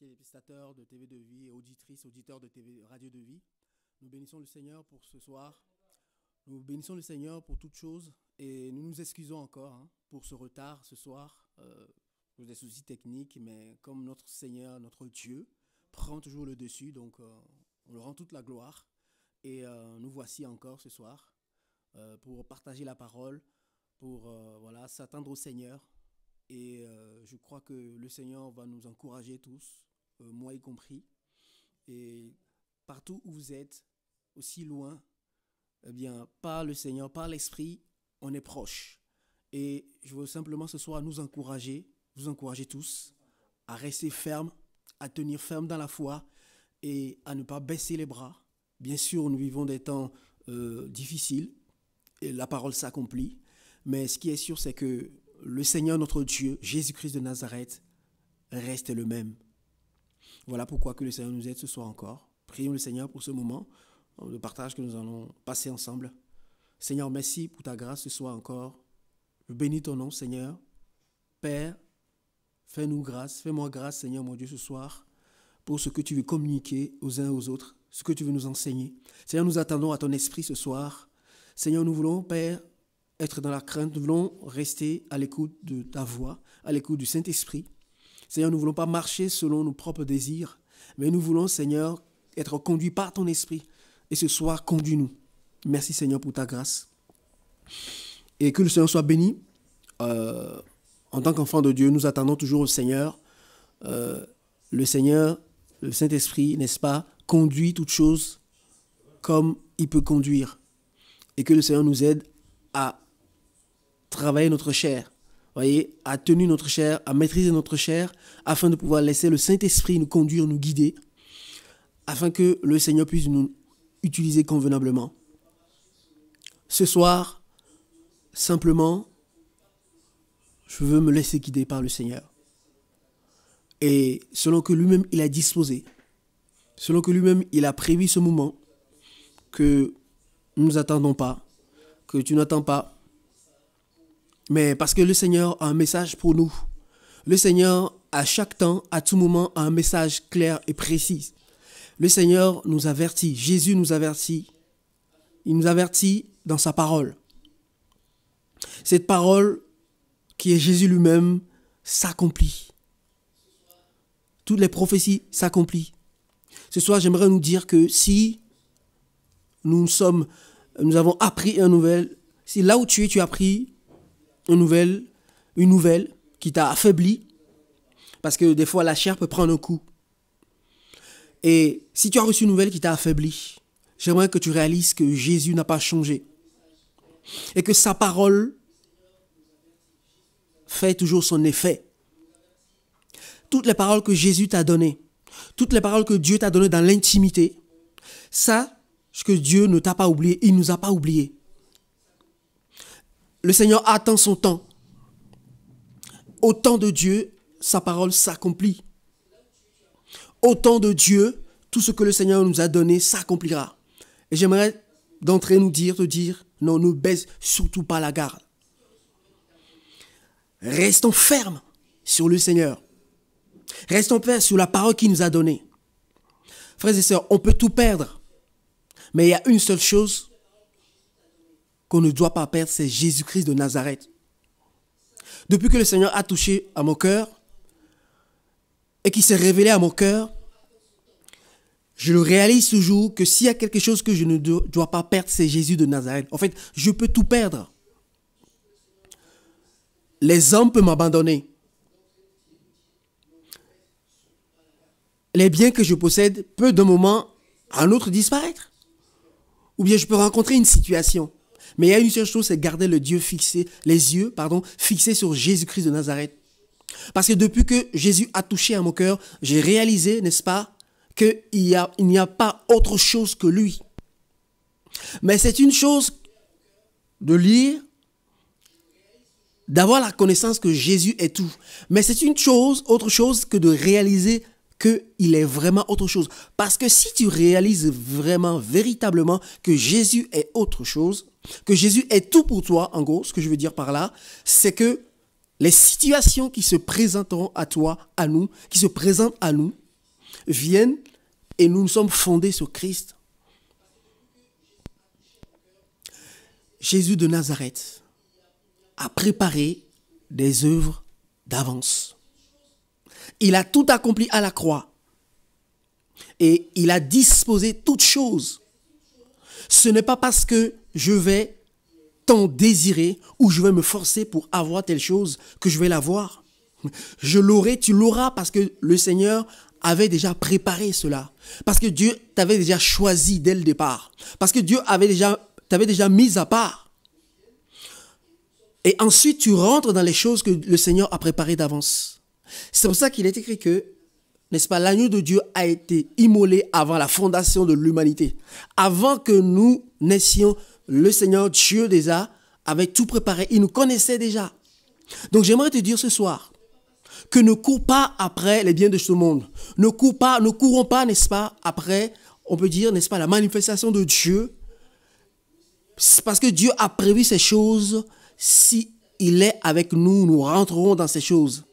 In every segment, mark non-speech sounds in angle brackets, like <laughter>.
téléspectateurs de TV de vie et auditrices, auditeurs de TV Radio de vie. Nous bénissons le Seigneur pour ce soir. Nous bénissons le Seigneur pour toutes choses et nous nous excusons encore hein, pour ce retard ce soir, euh, pour des soucis techniques, mais comme notre Seigneur, notre Dieu, prend toujours le dessus, donc euh, on le rend toute la gloire. Et euh, nous voici encore ce soir euh, pour partager la parole, pour voilà, s'attendre au Seigneur. Et je crois que le Seigneur va nous encourager tous, euh, moi y compris. Et partout où vous êtes, aussi loin, eh bien, par le Seigneur, par l'Esprit, on est proche. Et je veux simplement ce soir nous encourager, vous encourager tous à rester ferme, à tenir ferme dans la foi et à ne pas baisser les bras. Bien sûr, nous vivons des temps euh, difficiles et la parole s'accomplit. Mais ce qui est sûr, c'est que le Seigneur notre Dieu, Jésus-Christ de Nazareth, reste le même. Voilà pourquoi que le Seigneur nous aide ce soir encore. Prions le Seigneur pour ce moment, de partage que nous allons passer ensemble. Seigneur, merci pour ta grâce ce soir encore. Je bénis ton nom, Seigneur. Père, fais-nous grâce, fais-moi grâce, Seigneur mon Dieu, ce soir, pour ce que tu veux communiquer aux uns et aux autres, ce que tu veux nous enseigner. Seigneur, nous attendons à ton esprit ce soir. Seigneur, nous voulons, Père, être dans la crainte, nous voulons rester à l'écoute de ta voix, à l'écoute du Saint-Esprit. Seigneur, nous ne voulons pas marcher selon nos propres désirs, mais nous voulons, Seigneur, être conduits par ton esprit. Et ce soir, conduis-nous. Merci, Seigneur, pour ta grâce. Et que le Seigneur soit béni. Euh, en tant qu'enfant de Dieu, nous attendons toujours au Seigneur. Euh, le Seigneur, le Saint-Esprit, n'est-ce pas, conduit toutes choses comme il peut conduire. Et que le Seigneur nous aide à travailler notre chair, voyez, à tenir notre chair, à maîtriser notre chair, afin de pouvoir laisser le Saint-Esprit nous conduire, nous guider, afin que le Seigneur puisse nous utiliser convenablement. Ce soir, simplement, je veux me laisser guider par le Seigneur. Et selon que lui-même il a disposé, selon que lui-même il a prévu ce moment que nous n'attendons pas, que tu n'attends pas, mais parce que le Seigneur a un message pour nous. Le Seigneur, à chaque temps, à tout moment, a un message clair et précis. Le Seigneur nous avertit, Jésus nous avertit. Il nous avertit dans sa parole. Cette parole qui est Jésus lui-même s'accomplit. Toutes les prophéties s'accomplissent. Ce soir, j'aimerais nous dire que si nous sommes, nous avons appris une nouvelle, si là où tu es, tu as appris une nouvelle, une nouvelle qui t'a affaibli, parce que des fois la chair peut prendre un coup. Et si tu as reçu une nouvelle qui t'a affaibli, j'aimerais que tu réalises que Jésus n'a pas changé. Et que sa parole fait toujours son effet. Toutes les paroles que Jésus t'a données, toutes les paroles que Dieu t'a données dans l'intimité, ça, ce que Dieu ne t'a pas oublié, il ne nous a pas oublié. Le Seigneur attend son temps. Au temps de Dieu, sa parole s'accomplit. Au temps de Dieu, tout ce que le Seigneur nous a donné s'accomplira. Et j'aimerais d'entrer nous dire, te dire, non, ne baisse surtout pas la garde. Restons fermes sur le Seigneur. Restons fermes sur la parole qu'il nous a donnée. Frères et sœurs, on peut tout perdre. Mais il y a une seule chose qu'on ne doit pas perdre, c'est Jésus-Christ de Nazareth. Depuis que le Seigneur a touché à mon cœur et qu'il s'est révélé à mon cœur, je le réalise toujours que s'il y a quelque chose que je ne dois pas perdre, c'est Jésus de Nazareth. En fait, je peux tout perdre. Les hommes peuvent m'abandonner. Les biens que je possède peuvent d'un moment à un autre disparaître. Ou bien je peux rencontrer une situation mais il y a une seule chose, c'est garder le Dieu fixé, les yeux, pardon, fixés sur Jésus-Christ de Nazareth. Parce que depuis que Jésus a touché à mon cœur, j'ai réalisé, n'est-ce pas, qu'il n'y a, a pas autre chose que lui. Mais c'est une chose de lire, d'avoir la connaissance que Jésus est tout. Mais c'est une chose, autre chose que de réaliser qu'il est vraiment autre chose. Parce que si tu réalises vraiment, véritablement que Jésus est autre chose, que Jésus est tout pour toi, en gros, ce que je veux dire par là, c'est que les situations qui se présenteront à toi, à nous, qui se présentent à nous, viennent et nous nous sommes fondés sur Christ. Jésus de Nazareth a préparé des œuvres d'avance. Il a tout accompli à la croix. Et il a disposé toutes choses. Ce n'est pas parce que je vais tant désirer ou je vais me forcer pour avoir telle chose que je vais l'avoir. Je l'aurai, tu l'auras parce que le Seigneur avait déjà préparé cela. Parce que Dieu t'avait déjà choisi dès le départ. Parce que Dieu déjà, t'avait déjà mis à part. Et ensuite, tu rentres dans les choses que le Seigneur a préparées d'avance. C'est pour ça qu'il est écrit que, n'est-ce pas, l'agneau de Dieu a été immolé avant la fondation de l'humanité. Avant que nous naissions, le Seigneur Dieu déjà avait tout préparé. Il nous connaissait déjà. Donc j'aimerais te dire ce soir que ne cours pas après les biens de ce monde. Ne cours pas, ne courons pas, n'est-ce pas, après, on peut dire, n'est-ce pas, la manifestation de Dieu. Parce que Dieu a prévu ces choses. Si il est avec nous, nous rentrerons dans ces choses.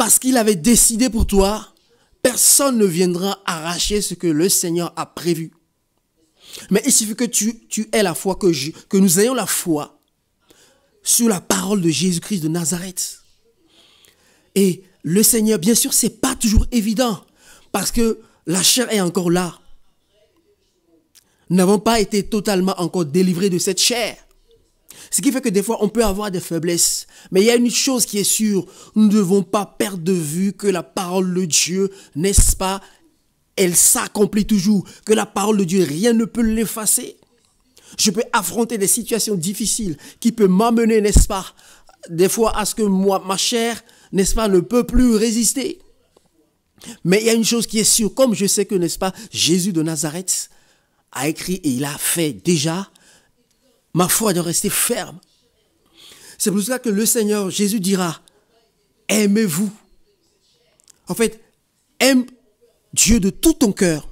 parce qu'il avait décidé pour toi, personne ne viendra arracher ce que le Seigneur a prévu. Mais il suffit que tu, aies la foi, que, que nous ayons la foi sur la parole de Jésus-Christ de Nazareth. Et le Seigneur, bien sûr, n'est pas toujours évident parce que la chair est encore là. Nous n'avons pas été totalement encore délivrés de cette chair. Ce qui fait que des fois, on peut avoir des faiblesses. Mais il y a une chose qui est sûre, nous ne devons pas perdre de vue que la parole de Dieu, n'est-ce pas, elle s'accomplit toujours, que la parole de Dieu, rien ne peut l'effacer. Je peux affronter des situations difficiles qui peuvent m'amener, n'est-ce pas, des fois à ce que moi, ma chair, n'est-ce pas, ne peut plus résister. Mais il y a une chose qui est sûre, comme je sais que, n'est-ce pas, Jésus de Nazareth a écrit et il a fait déjà, Ma foi de rester ferme. C'est pour cela que le Seigneur Jésus dira, aimez-vous. En fait, aime Dieu de tout ton cœur.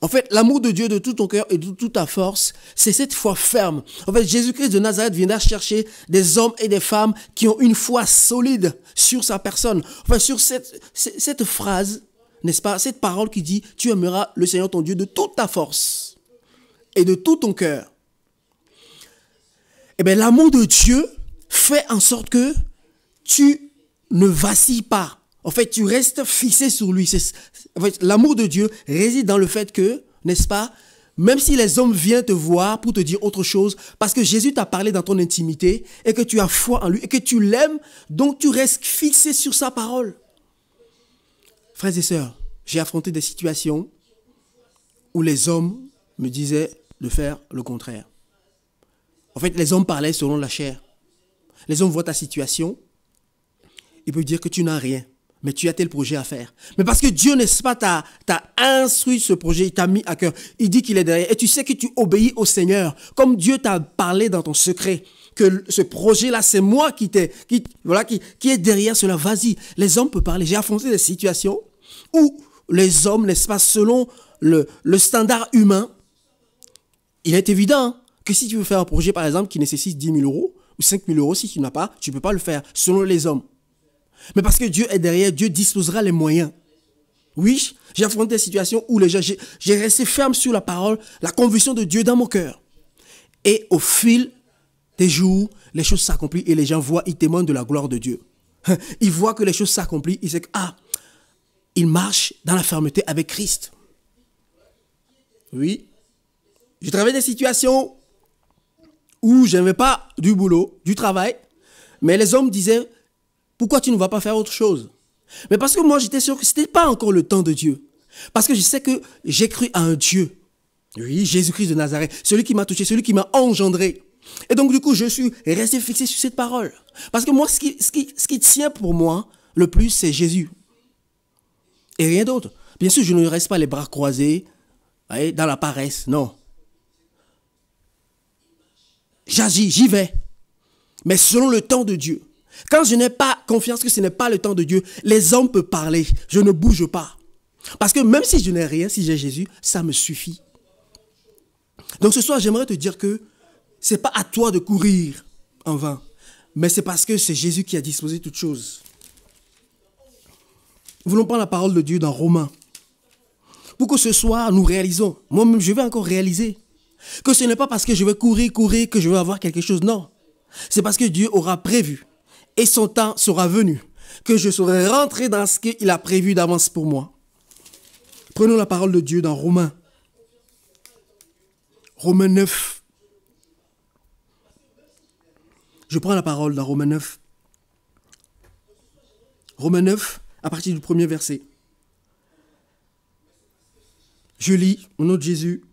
En fait, l'amour de Dieu de tout ton cœur et de toute ta force, c'est cette foi ferme. En fait, Jésus-Christ de Nazareth viendra chercher des hommes et des femmes qui ont une foi solide sur sa personne. Enfin, sur cette, cette phrase, n'est-ce pas, cette parole qui dit, tu aimeras le Seigneur ton Dieu de toute ta force et de tout ton cœur eh bien, l'amour de Dieu fait en sorte que tu ne vacilles pas. En fait, tu restes fixé sur lui. l'amour de Dieu réside dans le fait que, n'est-ce pas, même si les hommes viennent te voir pour te dire autre chose, parce que Jésus t'a parlé dans ton intimité et que tu as foi en lui et que tu l'aimes, donc tu restes fixé sur sa parole. Frères et sœurs, j'ai affronté des situations où les hommes me disaient de faire le contraire. En fait, les hommes parlaient selon la chair. Les hommes voient ta situation. Ils peuvent dire que tu n'as rien, mais tu as tel projet à faire. Mais parce que Dieu, n'est-ce pas, t'a instruit ce projet, il t'a mis à cœur. Il dit qu'il est derrière. Et tu sais que tu obéis au Seigneur. Comme Dieu t'a parlé dans ton secret, que ce projet-là, c'est moi qui t'ai, qui, voilà, qui, qui est derrière cela. Vas-y. Les hommes peuvent parler. J'ai affronté des situations où les hommes, n'est-ce pas, selon le, le standard humain, il est évident hein, que si tu veux faire un projet, par exemple, qui nécessite 10 000 euros ou 5 000 euros, si tu n'as pas, tu ne peux pas le faire, selon les hommes. Mais parce que Dieu est derrière, Dieu disposera les moyens. Oui, j'ai affronté des situations où les gens, j'ai resté ferme sur la parole, la conviction de Dieu dans mon cœur. Et au fil des jours, les choses s'accomplissent et les gens voient, ils témoignent de la gloire de Dieu. <laughs> Ils voient que les choses s'accomplissent, ils disent, ah, ils marchent dans la fermeté avec Christ. Oui. Je travaille des situations où je n'avais pas du boulot, du travail, mais les hommes disaient, pourquoi tu ne vas pas faire autre chose Mais parce que moi, j'étais sûr que ce n'était pas encore le temps de Dieu. Parce que je sais que j'ai cru à un Dieu. Oui, Jésus-Christ de Nazareth, celui qui m'a touché, celui qui m'a engendré. Et donc, du coup, je suis resté fixé sur cette parole. Parce que moi, ce qui, ce qui, tient pour moi le plus, c'est Jésus. Et rien d'autre. Bien sûr, je ne reste pas les bras croisés, dans la paresse, non j'agis, j'y vais. Mais selon le temps de Dieu. Quand je n'ai pas confiance que ce n'est pas le temps de Dieu, les hommes peuvent parler, je ne bouge pas. Parce que même si je n'ai rien, si j'ai Jésus, ça me suffit. Donc ce soir, j'aimerais te dire que n'est pas à toi de courir en vain, mais c'est parce que c'est Jésus qui a disposé toutes choses. Nous voulons prendre la parole de Dieu dans Romains. Pour que ce soir, nous réalisons, moi-même, je vais encore réaliser que ce n'est pas parce que je vais courir, courir, que je vais avoir quelque chose. Non. C'est parce que Dieu aura prévu et son temps sera venu que je saurai rentré dans ce qu'il a prévu d'avance pour moi. Prenons la parole de Dieu dans Romains. Romains 9. Je prends la parole dans Romains 9. Romains 9, à partir du premier verset. Je lis au nom de Jésus.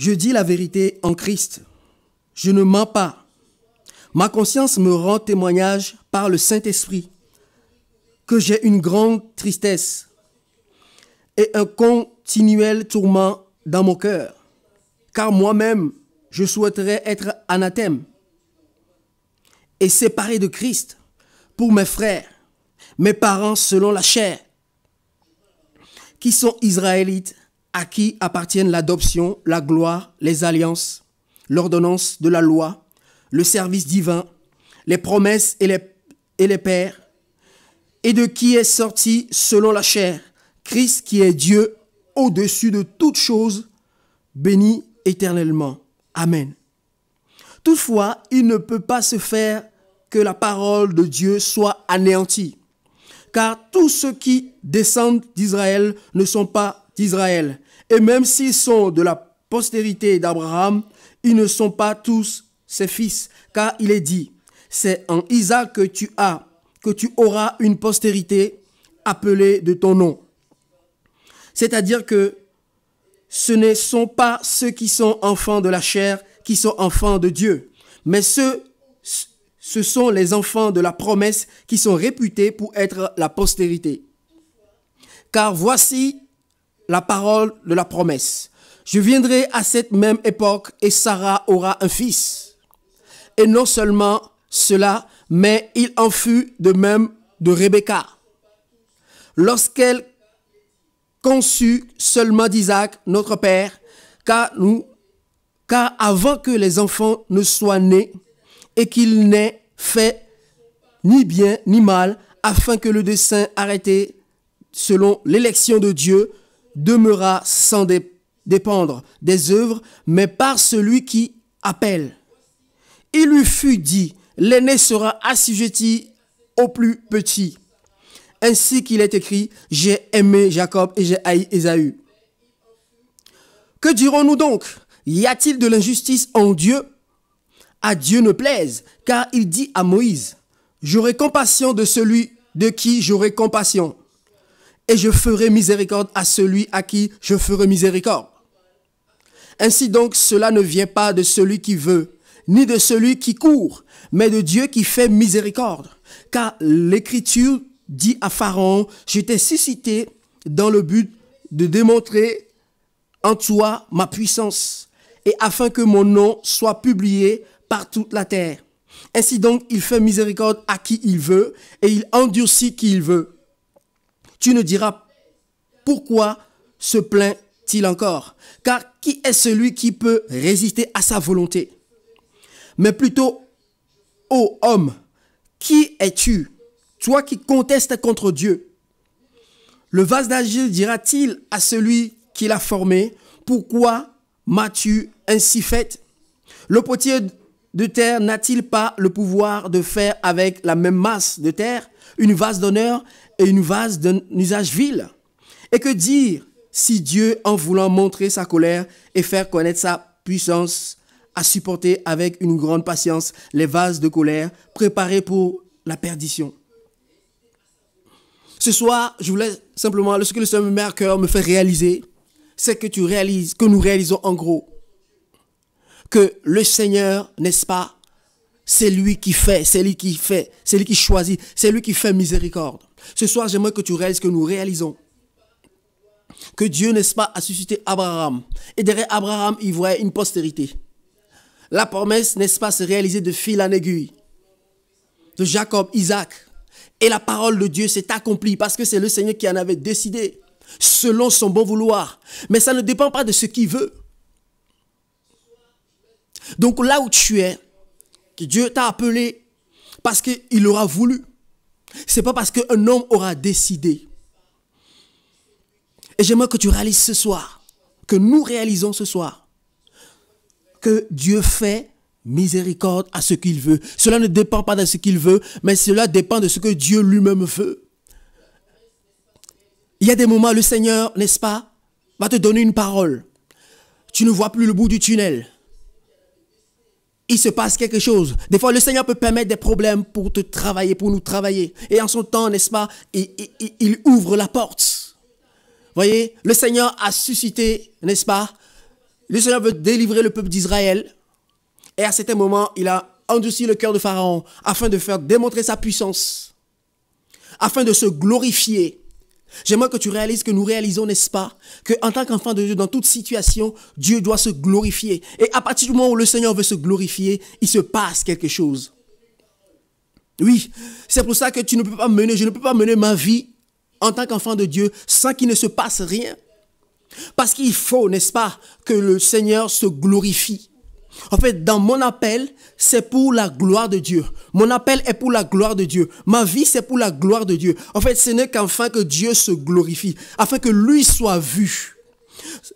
Je dis la vérité en Christ. Je ne mens pas. Ma conscience me rend témoignage par le Saint-Esprit que j'ai une grande tristesse et un continuel tourment dans mon cœur, car moi-même, je souhaiterais être anathème et séparé de Christ pour mes frères, mes parents selon la chair, qui sont israélites à qui appartiennent l'adoption, la gloire, les alliances, l'ordonnance de la loi, le service divin, les promesses et les, et les pères, et de qui est sorti selon la chair, Christ qui est Dieu au-dessus de toutes choses, béni éternellement. Amen. Toutefois, il ne peut pas se faire que la parole de Dieu soit anéantie, car tous ceux qui descendent d'Israël ne sont pas Israël Et même s'ils sont de la postérité d'Abraham, ils ne sont pas tous ses fils, car il est dit, c'est en Isaac que tu as, que tu auras une postérité appelée de ton nom. C'est-à-dire que ce ne sont pas ceux qui sont enfants de la chair qui sont enfants de Dieu, mais ceux, ce sont les enfants de la promesse qui sont réputés pour être la postérité. Car voici la parole de la promesse. Je viendrai à cette même époque et Sarah aura un fils. Et non seulement cela, mais il en fut de même de Rebecca. Lorsqu'elle conçut seulement d'Isaac, notre père, car nous, car avant que les enfants ne soient nés et qu'ils n'aient fait ni bien ni mal, afin que le dessein arrêté selon l'élection de Dieu demeura sans dépendre des œuvres, mais par celui qui appelle. Il lui fut dit, l'aîné sera assujetti au plus petit. Ainsi qu'il est écrit, j'ai aimé Jacob et j'ai haï Esaü. Que dirons-nous donc Y a-t-il de l'injustice en Dieu À Dieu ne plaise, car il dit à Moïse, j'aurai compassion de celui de qui j'aurai compassion, et je ferai miséricorde à celui à qui je ferai miséricorde. Ainsi donc, cela ne vient pas de celui qui veut, ni de celui qui court, mais de Dieu qui fait miséricorde. Car l'Écriture dit à Pharaon, je t'ai suscité dans le but de démontrer en toi ma puissance, et afin que mon nom soit publié par toute la terre. Ainsi donc, il fait miséricorde à qui il veut, et il endurcit qui il veut tu ne diras pourquoi se plaint-il encore Car qui est celui qui peut résister à sa volonté Mais plutôt, ô homme, qui es-tu Toi qui contestes contre Dieu. Le vase d'argile dira-t-il à celui qui l'a formé, pourquoi m'as-tu ainsi fait Le potier de terre n'a-t-il pas le pouvoir de faire avec la même masse de terre une vase d'honneur et une vase d'un usage vil. Et que dire si Dieu, en voulant montrer sa colère et faire connaître sa puissance, a supporté avec une grande patience les vases de colère préparés pour la perdition. Ce soir, je voulais simplement, ce que le Seigneur me me fait réaliser, c'est que tu réalises, que nous réalisons en gros, que le Seigneur, n'est-ce pas, c'est lui qui fait, c'est lui qui fait, c'est lui qui choisit, c'est lui qui fait miséricorde. Ce soir, j'aimerais que tu réalises que nous réalisons que Dieu, n'est-ce pas, a suscité Abraham. Et derrière Abraham, il voyait une postérité. La promesse, n'est-ce pas, se réaliser de fil en aiguille. De Jacob, Isaac. Et la parole de Dieu s'est accomplie parce que c'est le Seigneur qui en avait décidé, selon son bon vouloir. Mais ça ne dépend pas de ce qu'il veut. Donc là où tu es, Dieu t'a appelé parce qu'il aura voulu. C'est pas parce qu'un homme aura décidé. Et j'aimerais que tu réalises ce soir, que nous réalisons ce soir, que Dieu fait miséricorde à ce qu'il veut. Cela ne dépend pas de ce qu'il veut, mais cela dépend de ce que Dieu lui-même veut. Il y a des moments, le Seigneur, n'est-ce pas, va te donner une parole. Tu ne vois plus le bout du tunnel il se passe quelque chose. Des fois, le Seigneur peut permettre des problèmes pour te travailler, pour nous travailler. Et en son temps, n'est-ce pas, il, il, ouvre la porte. Voyez, le Seigneur a suscité, n'est-ce pas, le Seigneur veut délivrer le peuple d'Israël. Et à cet moment, il a endurci le cœur de Pharaon afin de faire démontrer sa puissance, afin de se glorifier. J'aimerais que tu réalises que nous réalisons, n'est-ce pas, que en tant qu'enfant de Dieu, dans toute situation, Dieu doit se glorifier. Et à partir du moment où le Seigneur veut se glorifier, il se passe quelque chose. Oui, c'est pour ça que tu ne peux pas mener, je ne peux pas mener ma vie en tant qu'enfant de Dieu sans qu'il ne se passe rien. Parce qu'il faut, n'est-ce pas, que le Seigneur se glorifie. En fait, dans mon appel, c'est pour la gloire de Dieu. Mon appel est pour la gloire de Dieu. Ma vie, c'est pour la gloire de Dieu. En fait, ce n'est qu'enfin que Dieu se glorifie, afin que lui soit vu.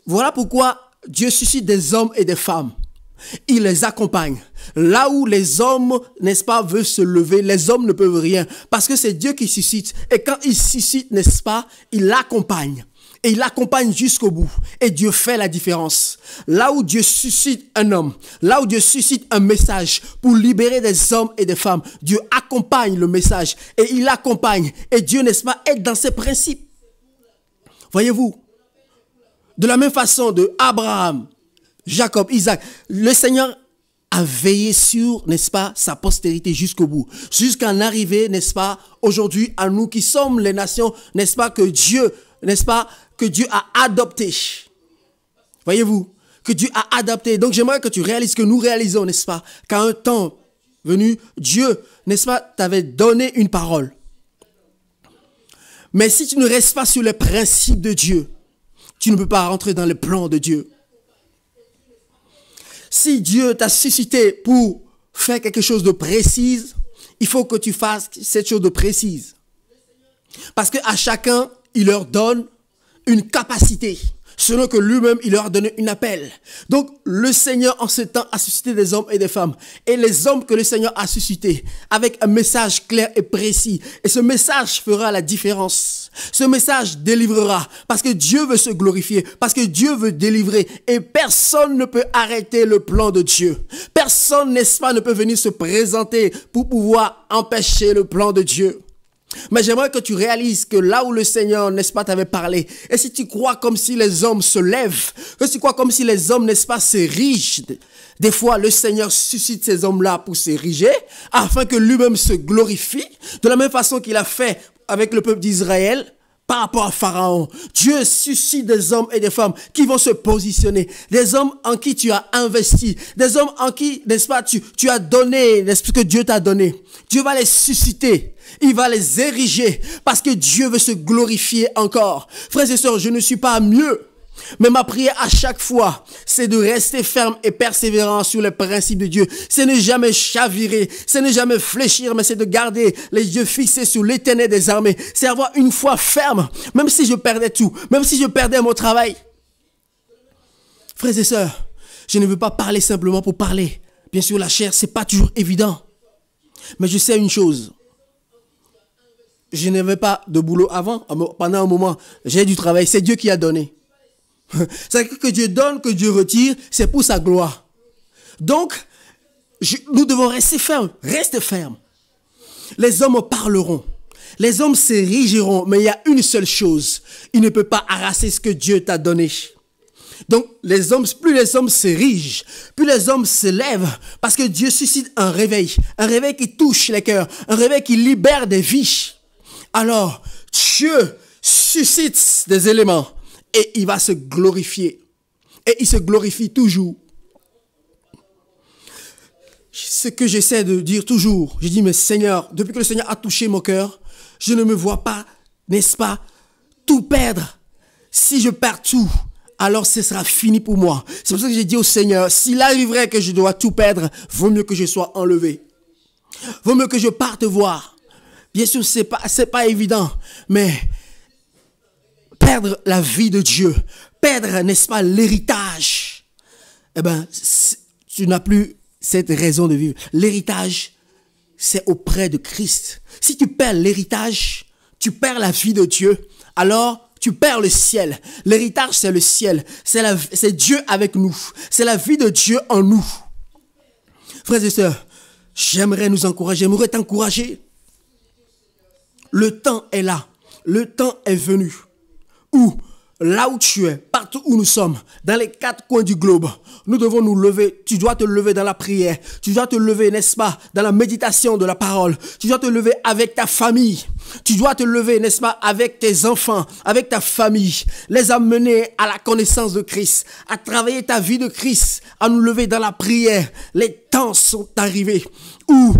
Voilà pourquoi Dieu suscite des hommes et des femmes. Il les accompagne. Là où les hommes, n'est-ce pas, veulent se lever, les hommes ne peuvent rien. Parce que c'est Dieu qui suscite. Et quand il suscite, n'est-ce pas, il accompagne et il accompagne jusqu'au bout. Et Dieu fait la différence. Là où Dieu suscite un homme, là où Dieu suscite un message pour libérer des hommes et des femmes, Dieu accompagne le message et il accompagne. Et Dieu, n'est-ce pas, est dans ses principes. Voyez-vous De la même façon de Abraham, Jacob, Isaac, le Seigneur a veillé sur, n'est-ce pas, sa postérité jusqu'au bout. Jusqu'à arriver, n'est-ce pas, aujourd'hui, à nous qui sommes les nations, n'est-ce pas, que Dieu n'est-ce pas, que Dieu a adopté. Voyez-vous, que Dieu a adopté. Donc j'aimerais que tu réalises que nous réalisons, n'est-ce pas, qu'à un temps venu, Dieu, n'est-ce pas, t'avait donné une parole. Mais si tu ne restes pas sur les principes de Dieu, tu ne peux pas rentrer dans le plan de Dieu. Si Dieu t'a suscité pour faire quelque chose de précis, il faut que tu fasses cette chose de précise. Parce que à chacun, il leur donne une capacité, selon que lui-même, il leur a donné une appel. Donc, le Seigneur, en ce temps, a suscité des hommes et des femmes. Et les hommes que le Seigneur a suscité avec un message clair et précis. Et ce message fera la différence. Ce message délivrera, parce que Dieu veut se glorifier, parce que Dieu veut délivrer. Et personne ne peut arrêter le plan de Dieu. Personne, n'est-ce pas, ne peut venir se présenter pour pouvoir empêcher le plan de Dieu. Mais j'aimerais que tu réalises que là où le Seigneur, n'est-ce pas, t'avait parlé, et si tu crois comme si les hommes se lèvent, que tu crois comme si les hommes, n'est-ce pas, s'érigent, des fois le Seigneur suscite ces hommes-là pour s'ériger, afin que lui-même se glorifie, de la même façon qu'il a fait avec le peuple d'Israël, par rapport à Pharaon. Dieu suscite des hommes et des femmes qui vont se positionner. Des hommes en qui tu as investi. Des hommes en qui, n'est-ce pas, tu, tu as donné, n'est-ce pas, que Dieu t'a donné. Dieu va les susciter. Il va les ériger parce que Dieu veut se glorifier encore. Frères et sœurs, je ne suis pas mieux mais ma prière à chaque fois, c'est de rester ferme et persévérant sur les principes de Dieu. C'est ne jamais chavirer, c'est ne jamais fléchir, mais c'est de garder les yeux fixés sur l'éternel des armées. C'est avoir une foi ferme, même si je perdais tout, même si je perdais mon travail. Frères et sœurs, je ne veux pas parler simplement pour parler. Bien sûr, la chair, c'est pas toujours évident. Mais je sais une chose. Je n'avais pas de boulot avant, pendant un moment. J'ai du travail. C'est Dieu qui a donné. <laughs> cest à que Dieu donne, que Dieu retire, c'est pour sa gloire. Donc, nous devons rester fermes, reste ferme. Les hommes parleront, les hommes s'érigeront, mais il y a une seule chose, il ne peut pas harasser ce que Dieu t'a donné. Donc, les hommes, plus les hommes s'érigent, plus les hommes se lèvent, parce que Dieu suscite un réveil, un réveil qui touche les cœurs, un réveil qui libère des vies. Alors, Dieu suscite des éléments et il va se glorifier. Et il se glorifie toujours. Ce que j'essaie de dire toujours, je dis, mais Seigneur, depuis que le Seigneur a touché mon cœur, je ne me vois pas, n'est-ce pas, tout perdre. Si je perds tout, alors ce sera fini pour moi. C'est pour ça que j'ai dit au Seigneur, s'il arriverait que je dois tout perdre, vaut mieux que je sois enlevé. Vaut mieux que je parte voir. Bien sûr, c'est pas, c'est pas évident, mais perdre la vie de Dieu, perdre, n'est-ce pas, l'héritage, eh ben, tu n'as plus cette raison de vivre. L'héritage, c'est auprès de Christ. Si tu perds l'héritage, tu perds la vie de Dieu, alors tu perds le ciel. L'héritage, c'est le ciel. C'est Dieu avec nous. C'est la vie de Dieu en nous. Frères et sœurs, j'aimerais nous encourager, j'aimerais t'encourager. Le temps est là. Le temps est venu où, là où tu es, partout où nous sommes, dans les quatre coins du globe, nous devons nous lever. Tu dois te lever dans la prière. Tu dois te lever, n'est-ce pas, dans la méditation de la parole. Tu dois te lever avec ta famille. Tu dois te lever, n'est-ce pas, avec tes enfants, avec ta famille, les amener à la connaissance de Christ, à travailler ta vie de Christ, à nous lever dans la prière. Les temps sont arrivés où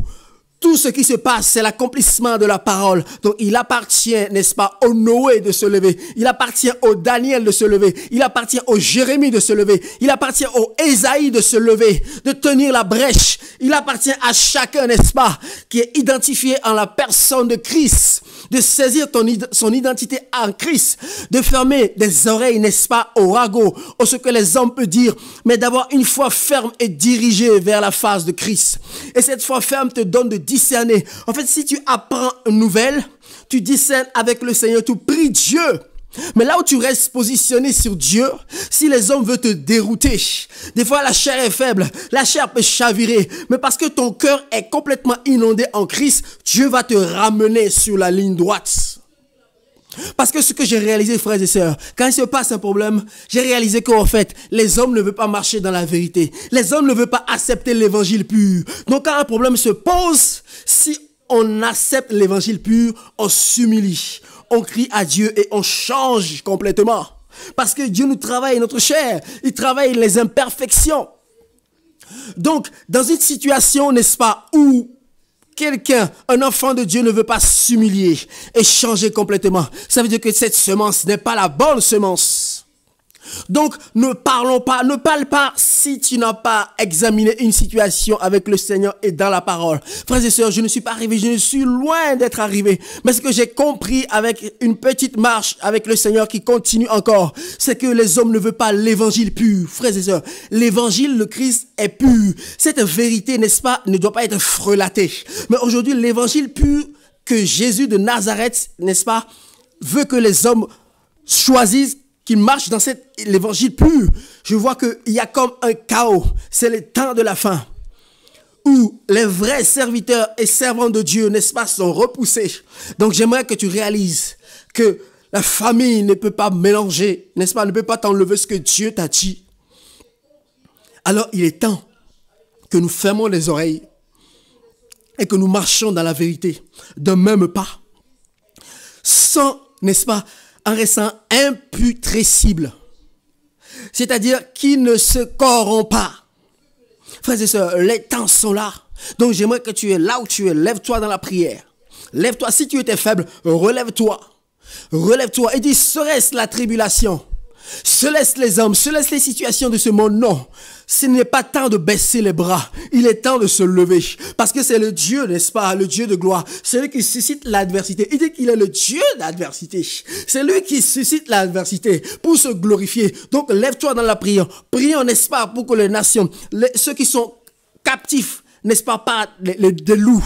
tout ce qui se passe, c'est l'accomplissement de la parole. Donc il appartient, n'est-ce pas, au Noé de se lever. Il appartient au Daniel de se lever. Il appartient au Jérémie de se lever. Il appartient au Ésaïe de se lever, de tenir la brèche. Il appartient à chacun, n'est-ce pas, qui est identifié en la personne de Christ, de saisir ton, son identité en Christ, de fermer des oreilles, n'est-ce pas, au ragot, au ce que les hommes peuvent dire, mais d'avoir une foi ferme et dirigée vers la face de Christ. Et cette foi ferme te donne de en fait, si tu apprends une nouvelle, tu discernes avec le Seigneur, tu pries Dieu. Mais là où tu restes positionné sur Dieu, si les hommes veulent te dérouter, des fois la chair est faible, la chair peut chavirer, mais parce que ton cœur est complètement inondé en Christ, Dieu va te ramener sur la ligne droite. Parce que ce que j'ai réalisé, frères et sœurs, quand il se passe un problème, j'ai réalisé qu'en fait, les hommes ne veulent pas marcher dans la vérité. Les hommes ne veulent pas accepter l'évangile pur. Donc quand un problème se pose, si on accepte l'évangile pur, on s'humilie, on crie à Dieu et on change complètement. Parce que Dieu nous travaille notre chair, il travaille les imperfections. Donc, dans une situation, n'est-ce pas, où Quelqu'un, un enfant de Dieu ne veut pas s'humilier et changer complètement. Ça veut dire que cette semence n'est pas la bonne semence. Donc, ne parlons pas, ne parle pas si tu n'as pas examiné une situation avec le Seigneur et dans la parole. Frères et sœurs, je ne suis pas arrivé, je ne suis loin d'être arrivé. Mais ce que j'ai compris avec une petite marche avec le Seigneur qui continue encore, c'est que les hommes ne veulent pas l'évangile pur. Frères et sœurs, l'évangile, le Christ est pur. Cette vérité, n'est-ce pas, ne doit pas être frelatée. Mais aujourd'hui, l'évangile pur que Jésus de Nazareth, n'est-ce pas, veut que les hommes choisissent qui marche dans cette l'évangile pur, je vois qu'il y a comme un chaos. C'est le temps de la fin où les vrais serviteurs et servants de Dieu, n'est-ce pas, sont repoussés. Donc j'aimerais que tu réalises que la famille ne peut pas mélanger, n'est-ce pas, ne peut pas t'enlever ce que Dieu t'a dit. Alors il est temps que nous fermons les oreilles et que nous marchions dans la vérité d'un même pas, sans, n'est-ce pas, en restant imputrescible. C'est-à-dire qui ne se corrompt pas. Frères et sœurs, les temps sont là. Donc j'aimerais que tu es là où tu es. Lève-toi dans la prière. Lève-toi. Si tu étais faible, relève-toi. Relève-toi et dis, serait-ce la tribulation se laisse les hommes, se laisse les situations de ce monde. Non, ce n'est pas temps de baisser les bras. Il est temps de se lever. Parce que c'est le Dieu, n'est-ce pas, le Dieu de gloire. C'est lui qui suscite l'adversité. Il dit qu'il est le Dieu d'adversité. C'est lui qui suscite l'adversité pour se glorifier. Donc lève-toi dans la prière. Prions, n'est-ce pas, pour que les nations, ceux qui sont captifs, n'est-ce pas, pas les, les, loups,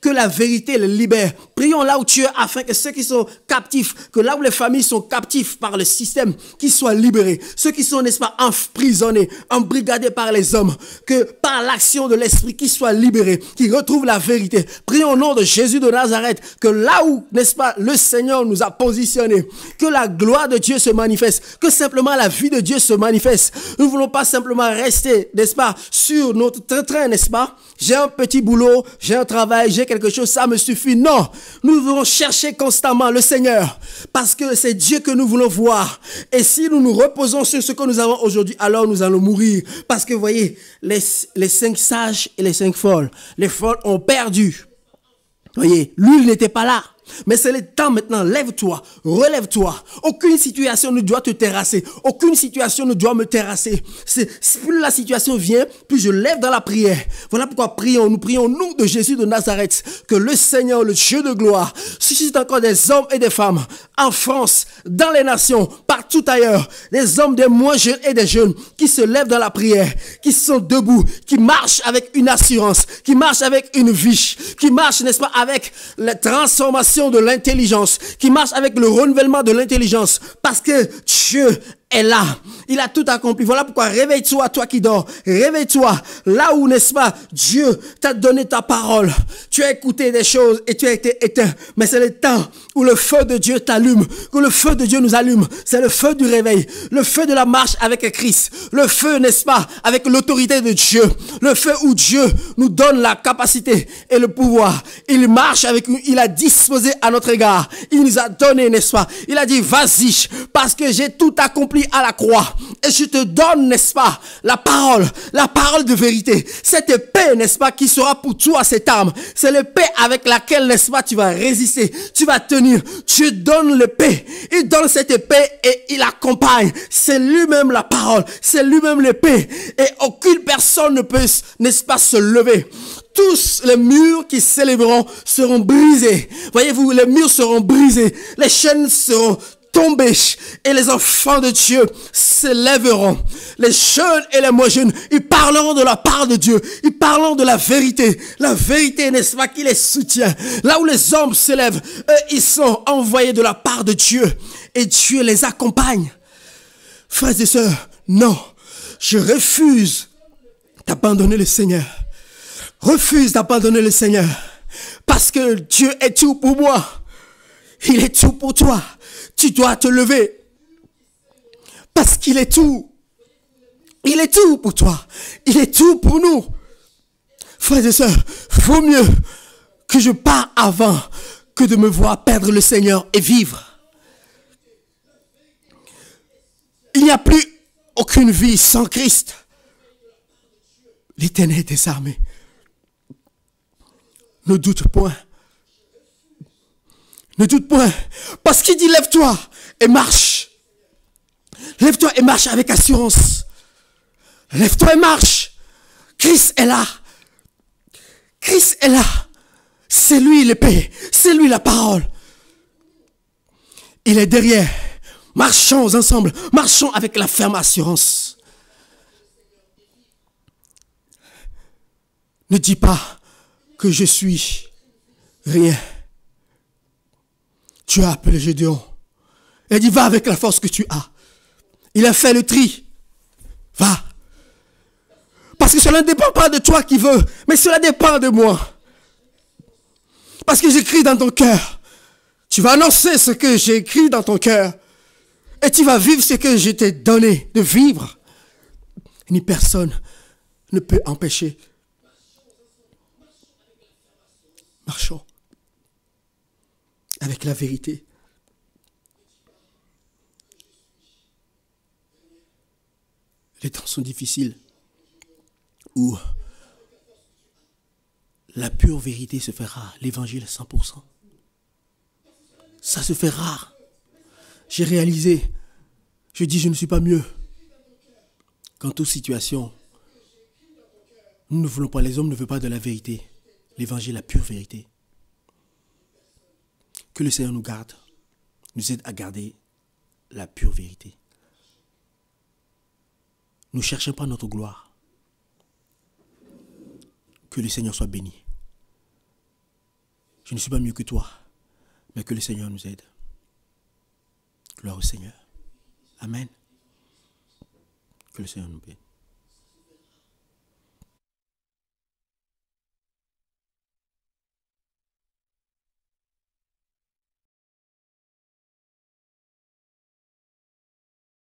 que la vérité les libère. Prions là où tu es afin que ceux qui sont captifs, que là où les familles sont captives par le système, qu'ils soient libérés. Ceux qui sont, n'est-ce pas, emprisonnés, embrigadés par les hommes, que par l'action de l'Esprit, qu'ils soient libérés, qu'ils retrouvent la vérité. Prions au nom de Jésus de Nazareth, que là où, n'est-ce pas, le Seigneur nous a positionnés, que la gloire de Dieu se manifeste, que simplement la vie de Dieu se manifeste. Nous ne voulons pas simplement rester, n'est-ce pas, sur notre train, n'est-ce pas, j'ai un petit boulot, j'ai un travail, j'ai quelque chose, ça me suffit. Non, nous devons chercher constamment le Seigneur parce que c'est Dieu que nous voulons voir. Et si nous nous reposons sur ce que nous avons aujourd'hui, alors nous allons mourir. Parce que vous voyez, les, les cinq sages et les cinq folles, les folles ont perdu. Vous voyez, l'huile n'était pas là. Mais c'est le temps maintenant. Lève-toi, relève-toi. Aucune situation ne doit te terrasser. Aucune situation ne doit me terrasser. Plus la situation vient, plus je lève dans la prière. Voilà pourquoi prions, nous prions au nom de Jésus de Nazareth, que le Seigneur, le Dieu de gloire, suscite encore des hommes et des femmes en France, dans les nations, partout ailleurs, des hommes des moins jeunes et des jeunes qui se lèvent dans la prière, qui sont debout, qui marchent avec une assurance, qui marchent avec une vie, qui marchent, n'est-ce pas, avec la transformation de l'intelligence, qui marche avec le renouvellement de l'intelligence, parce que Dieu est là il a tout accompli. Voilà pourquoi réveille-toi, toi qui dors. Réveille-toi. Là où, n'est-ce pas, Dieu t'a donné ta parole. Tu as écouté des choses et tu as été éteint. Mais c'est le temps où le feu de Dieu t'allume, que le feu de Dieu nous allume. C'est le feu du réveil, le feu de la marche avec Christ, le feu, n'est-ce pas, avec l'autorité de Dieu, le feu où Dieu nous donne la capacité et le pouvoir. Il marche avec nous, il a disposé à notre égard, il nous a donné, n'est-ce pas. Il a dit, vas-y, parce que j'ai tout accompli à la croix. Et je te donne, n'est-ce pas, la parole, la parole de vérité. Cette paix, n'est-ce pas, qui sera pour toi cette âme, C'est paix avec laquelle, n'est-ce pas, tu vas résister, tu vas tenir. Tu donnes paix, Il donne cette paix et il accompagne. C'est lui-même la parole. C'est lui-même paix, Et aucune personne ne peut, n'est-ce pas, se lever tous les murs qui célébreront seront brisés. Voyez-vous, les murs seront brisés, les chaînes seront tomber et les enfants de Dieu s'élèveront. Les jeunes et les moins jeunes, ils parleront de la part de Dieu. Ils parleront de la vérité. La vérité, n'est-ce pas, qui les soutient. Là où les hommes s'élèvent, eux, ils sont envoyés de la part de Dieu. Et Dieu les accompagne. Frères et sœurs, non, je refuse d'abandonner le Seigneur. Refuse d'abandonner le Seigneur. Parce que Dieu est tout pour moi. Il est tout pour toi tu dois te lever. Parce qu'il est tout. Il est tout pour toi. Il est tout pour nous. Frères et sœurs, vaut mieux que je pars avant que de me voir perdre le Seigneur et vivre. Il n'y a plus aucune vie sans Christ. L'Éternel est désarmé. ne doute point ne doute point. Parce qu'il dit lève-toi et marche. Lève-toi et marche avec assurance. Lève-toi et marche. Christ est là. Christ est là. C'est lui l'épée. C'est lui la parole. Il est derrière. Marchons ensemble. Marchons avec la ferme assurance. Ne dis pas que je suis rien tu as appelé Gédéon. Il dit, va avec la force que tu as. Il a fait le tri. Va. Parce que cela ne dépend pas de toi qui veux, mais cela dépend de moi. Parce que j'écris dans ton cœur. Tu vas annoncer ce que j'ai écrit dans ton cœur. Et tu vas vivre ce que je t'ai donné de vivre. Ni personne ne peut empêcher. Marchons avec la vérité. Les temps sont difficiles où la pure vérité se fait rare, l'évangile à 100%. Ça se fait rare. J'ai réalisé, je dis je ne suis pas mieux. Quant toute situations, nous ne voulons pas, les hommes ne veulent pas de la vérité, l'évangile, la pure vérité. Que le Seigneur nous garde, nous aide à garder la pure vérité. Nous ne cherchons pas notre gloire. Que le Seigneur soit béni. Je ne suis pas mieux que toi, mais que le Seigneur nous aide. Gloire au Seigneur. Amen. Que le Seigneur nous bénisse.